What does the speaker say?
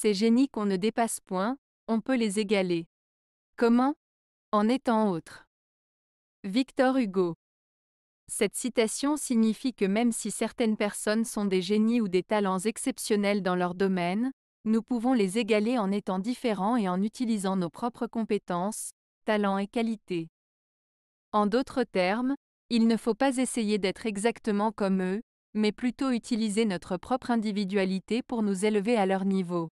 Ces génies qu'on ne dépasse point, on peut les égaler. Comment En étant autre. Victor Hugo. Cette citation signifie que même si certaines personnes sont des génies ou des talents exceptionnels dans leur domaine, nous pouvons les égaler en étant différents et en utilisant nos propres compétences, talents et qualités. En d'autres termes, il ne faut pas essayer d'être exactement comme eux, mais plutôt utiliser notre propre individualité pour nous élever à leur niveau.